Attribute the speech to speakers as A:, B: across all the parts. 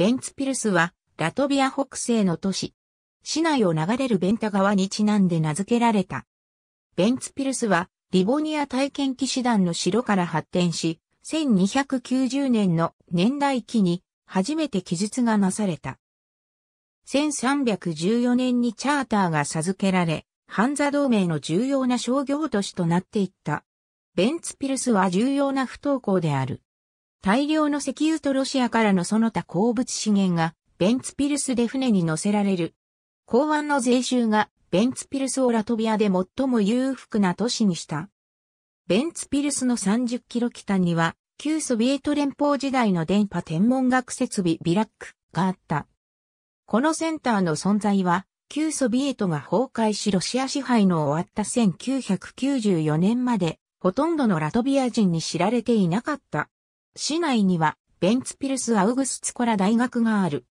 A: ベンツピルスは、ラトビア北西の都市。市内を流れるベンタ川にちなんで名付けられた。ベンツピルスは、リボニア体験騎士団の城から発展し、1290年の年代記に初めて記述がなされた。1314年にチャーターが授けられ、ハンザ同盟の重要な商業都市となっていった。ベンツピルスは重要な不登校である。大量の石油とロシアからのその他鉱物資源がベンツピルスで船に乗せられる。港湾の税収がベンツピルスをラトビアで最も裕福な都市にした。ベンツピルスの30キロ北には旧ソビエト連邦時代の電波天文学設備ビラックがあった。このセンターの存在は旧ソビエトが崩壊しロシア支配の終わった1994年までほとんどのラトビア人に知られていなかった。市内にはベンツピルス・アウグスツコラ大学がある。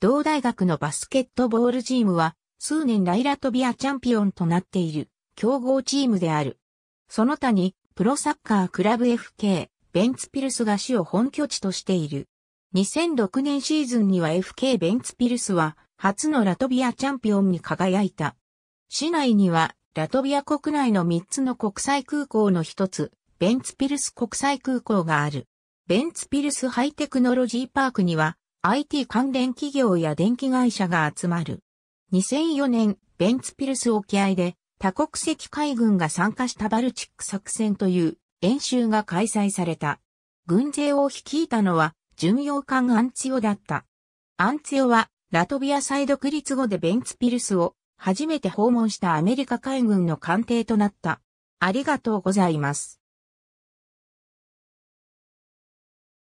A: 同大学のバスケットボールチームは数年来ラトビアチャンピオンとなっている強豪チームである。その他にプロサッカークラブ FK ベンツピルスが市を本拠地としている。2006年シーズンには FK ベンツピルスは初のラトビアチャンピオンに輝いた。市内にはラトビア国内の3つの国際空港の一つ、ベンツピルス国際空港がある。ベンツピルスハイテクノロジーパークには IT 関連企業や電気会社が集まる。2004年、ベンツピルス沖合で多国籍海軍が参加したバルチック作戦という演習が開催された。軍勢を率いたのは巡洋艦アンツヨだった。アンツヨはラトビアサ再独立後でベンツピルスを初めて訪問したアメリカ海軍の艦艇となった。ありがとうございます。